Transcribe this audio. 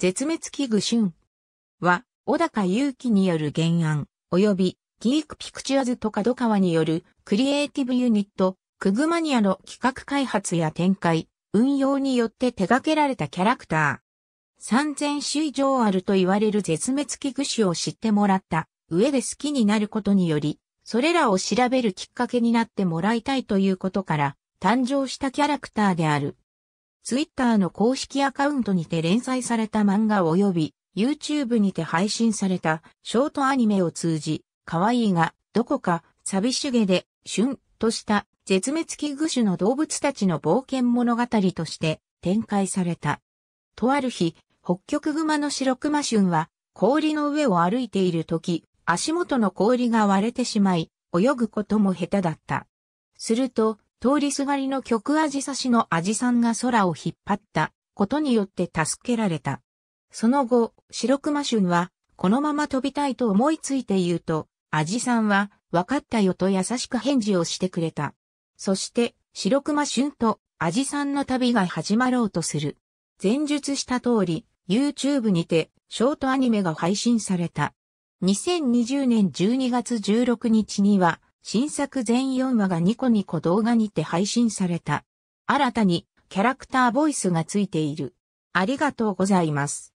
絶滅危惧種は、小高祐樹による原案、及び、ギークピクチュアズと角川によるクリエイティブユニット、クグマニアの企画開発や展開、運用によって手掛けられたキャラクター。3000種以上あると言われる絶滅危惧種を知ってもらった上で好きになることにより、それらを調べるきっかけになってもらいたいということから、誕生したキャラクターである。ツイッターの公式アカウントにて連載された漫画及び YouTube にて配信されたショートアニメを通じ、可愛いがどこか寂しげでシュンとした絶滅危惧種の動物たちの冒険物語として展開された。とある日、北極熊の白熊春は氷の上を歩いている時、足元の氷が割れてしまい、泳ぐことも下手だった。すると、通りすがりの曲アジサシのアジさんが空を引っ張ったことによって助けられた。その後、白熊春は、このまま飛びたいと思いついて言うと、アジさんは、わかったよと優しく返事をしてくれた。そして、白熊春とアジさんの旅が始まろうとする。前述した通り、YouTube にて、ショートアニメが配信された。2020年12月16日には、新作全4話がニコニコ動画にて配信された。新たにキャラクターボイスがついている。ありがとうございます。